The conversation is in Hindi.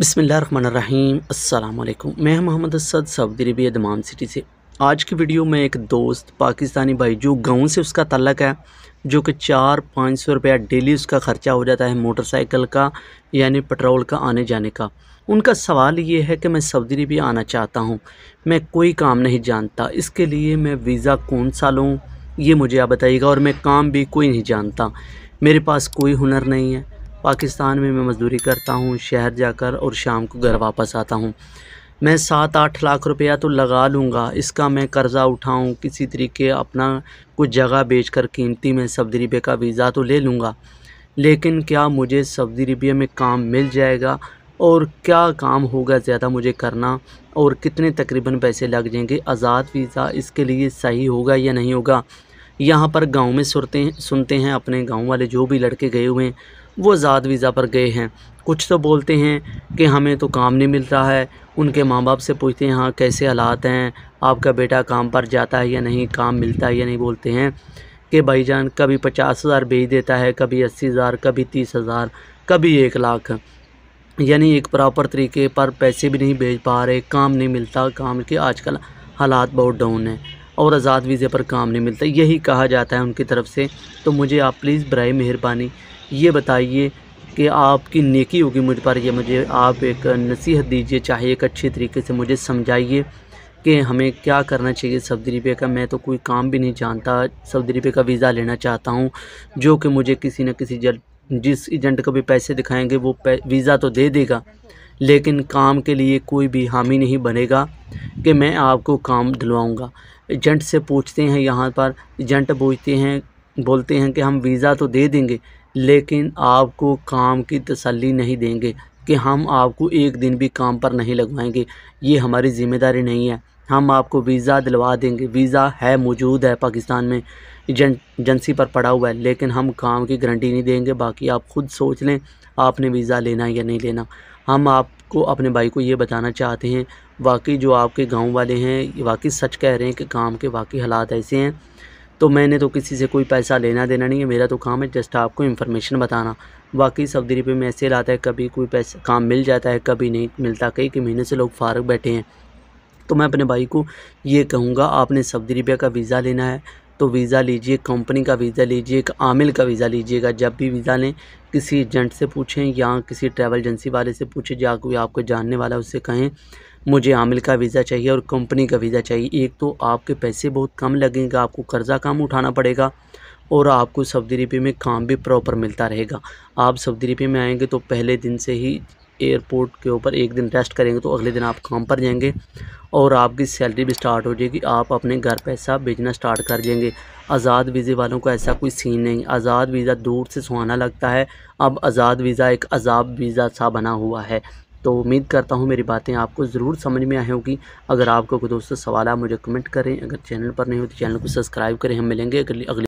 बसमीम् अल्लाम मैं Mohammad Asad Saudi Arabia Dammam city से आज की वीडियो में एक दोस्त पाकिस्तानी भाई जो गाँव से उसका तल्लक है जो कि चार पाँच सौ रुपया डेली उसका ख़र्चा हो जाता है मोटरसाइकिल का यानी पेट्रोल का आने जाने का उनका सवाल ये है कि मैं सऊदी अरबिया आना चाहता हूँ मैं कोई काम नहीं जानता इसके लिए मैं वीज़ा कौन सा लूँ ये मुझे आप बताइएगा और मैं काम भी कोई नहीं जानता मेरे पास कोई हुनर नहीं है पाकिस्तान में मैं मज़दूरी करता हूँ शहर जाकर और शाम को घर वापस आता हूँ मैं सात आठ लाख रुपया तो लगा लूँगा इसका मैं कर्ज़ा उठाऊँ किसी तरीके अपना कुछ जगह बेच कर कीमती में सऊदी अरबिया का वीज़ा तो ले लूँगा लेकिन क्या मुझे सऊदी अरबिया में काम मिल जाएगा और क्या काम होगा ज़्यादा मुझे करना और कितने तकरीबन पैसे लग जाएंगे आज़ाद वीज़ा इसके लिए सही होगा या नहीं होगा यहाँ पर गांव में सुनते हैं सुनते हैं अपने गांव वाले जो भी लड़के गए हुए हैं वो आज़ाद वीज़ा पर गए हैं कुछ तो बोलते हैं कि हमें तो काम नहीं मिल रहा है उनके माँ बाप से पूछते हैं हाँ कैसे हालात हैं आपका बेटा काम पर जाता है या नहीं काम मिलता है या नहीं बोलते हैं कि भाईजान कभी पचास हज़ार भेज देता है कभी अस्सी हज़ार कभी तीस हज़ार कभी एक लाख यानी एक प्रॉपर तरीके पर पैसे भी नहीं भेज पा रहे काम नहीं मिलता काम के आजकल हालात बहुत डाउन हैं और आज़ाद वीज़े पर काम नहीं मिलता यही कहा जाता है उनकी तरफ से तो मुझे आप प्लीज़ बर मेहरबानी ये बताइए कि आपकी नेकी होगी मुझ पर यह मुझे आप एक नसीहत दीजिए चाहे एक अच्छे तरीके से मुझे समझाइए कि हमें क्या करना चाहिए सऊदी अरबिया का मैं तो कोई काम भी नहीं जानता सऊदी अरबिया का वीज़ा लेना चाहता हूँ जो कि मुझे किसी न किसी जल जिस एजेंट को भी पैसे दिखाएंगे वो वीज़ा तो दे देगा लेकिन काम के लिए कोई भी हामी नहीं बनेगा कि मैं आपको काम दिलवाऊँगा एजेंट से पूछते हैं यहाँ पर एजेंट पूछते हैं बोलते हैं कि हम वीज़ा तो दे देंगे लेकिन आपको काम की तसल्ली नहीं देंगे कि हम आपको एक दिन भी काम पर नहीं लगवाएंगे ये हमारी ज़िम्मेदारी नहीं है हम आपको वीज़ा दिलवा देंगे वीज़ा है मौजूद है पाकिस्तान में जन एजेंसी पर पड़ा हुआ है लेकिन हम काम की गारंटी नहीं देंगे बाकी आप खुद सोच लें आपने वीज़ा लेना या नहीं लेना हम आपको अपने भाई को ये बताना चाहते हैं वाकई जो आपके गांव वाले हैं वाकई सच कह रहे हैं कि काम के वाकई हालात ऐसे हैं तो मैंने तो किसी से कोई पैसा लेना देना नहीं है मेरा तो काम है जस्ट आपको इन्फॉर्मेशन बताना वाकई सऊदी अरब में ऐसे लाता है कभी कोई पैसा काम मिल जाता है कभी नहीं मिलता कई कई महीने से लोग फारग बैठे हैं तो मैं अपने भाई को ये कहूँगा आपने सऊदी अरबिया का वीज़ा लेना है तो वीज़ा लीजिए कंपनी का वीज़ा लीजिए एक आमिल का वीज़ा लीजिएगा जब भी वीज़ा लें किसी एजेंट से पूछें या किसी ट्रैवल एजेंसी वाले से पूछें या कोई आपको जानने वाला उससे कहें मुझे आमिल का वीज़ा चाहिए और कंपनी का वीज़ा चाहिए एक तो आपके पैसे बहुत कम लगेंगे आपको कर्ज़ा कम उठाना पड़ेगा और आपको सऊदी अरबिया में काम भी प्रॉपर मिलता रहेगा आप सऊदी अरबिया में आएंगे तो पहले दिन से ही एयरपोर्ट के ऊपर एक दिन रेस्ट करेंगे तो अगले दिन आप काम पर जाएंगे और आपकी सैलरी भी स्टार्ट हो जाएगी आप अपने घर पैसा भेजना स्टार्ट कर देंगे आज़ाद वीज़े वालों को ऐसा कोई सीन नहीं आज़ाद वीज़ा दूर से सुहाना लगता है अब आज़ाद वीज़ा एक अजाब वीज़ा सा बना हुआ है तो उम्मीद करता हूँ मेरी बातें आपको ज़रूर समझ में आई होगी अगर आपको कोई दोस्तों सवाल है मुझे कमेंट करें अगर चैनल पर नहीं हो तो चैनल को सब्सक्राइब करें हम मिलेंगे अगली अगली